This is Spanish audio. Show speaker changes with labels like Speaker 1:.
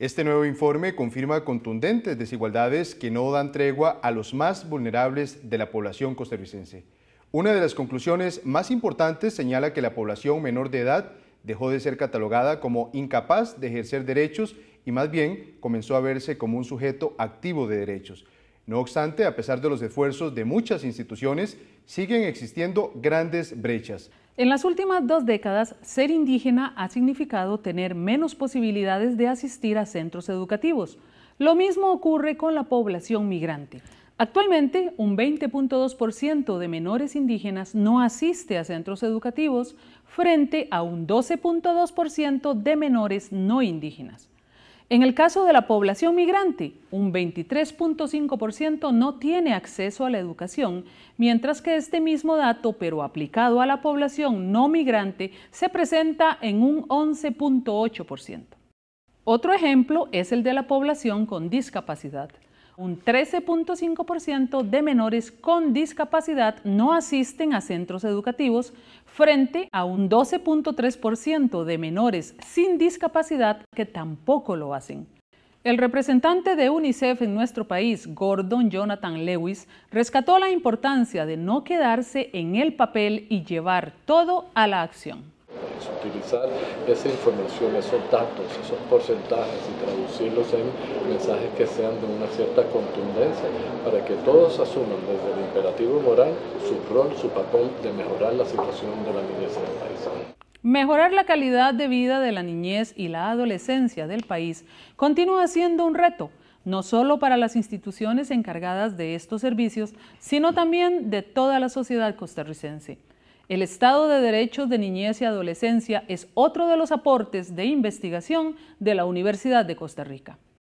Speaker 1: Este nuevo informe confirma contundentes desigualdades que no dan tregua a los más vulnerables de la población costarricense. Una de las conclusiones más importantes señala que la población menor de edad dejó de ser catalogada como incapaz de ejercer derechos y más bien comenzó a verse como un sujeto activo de derechos. No obstante, a pesar de los esfuerzos de muchas instituciones, siguen existiendo grandes brechas.
Speaker 2: En las últimas dos décadas, ser indígena ha significado tener menos posibilidades de asistir a centros educativos. Lo mismo ocurre con la población migrante. Actualmente, un 20.2% de menores indígenas no asiste a centros educativos frente a un 12.2% de menores no indígenas. En el caso de la población migrante, un 23.5% no tiene acceso a la educación, mientras que este mismo dato, pero aplicado a la población no migrante, se presenta en un 11.8%. Otro ejemplo es el de la población con discapacidad. Un 13.5% de menores con discapacidad no asisten a centros educativos frente a un 12.3% de menores sin discapacidad que tampoco lo hacen. El representante de UNICEF en nuestro país, Gordon Jonathan Lewis, rescató la importancia de no quedarse en el papel y llevar todo a la acción
Speaker 3: utilizar esa información, esos datos, esos porcentajes y traducirlos en mensajes que sean de una cierta contundencia para que todos asuman desde el imperativo moral su rol, su papel de mejorar la situación de la niñez en el país.
Speaker 2: Mejorar la calidad de vida de la niñez y la adolescencia del país continúa siendo un reto, no solo para las instituciones encargadas de estos servicios, sino también de toda la sociedad costarricense. El Estado de Derechos de Niñez y Adolescencia es otro de los aportes de investigación de la Universidad de Costa Rica.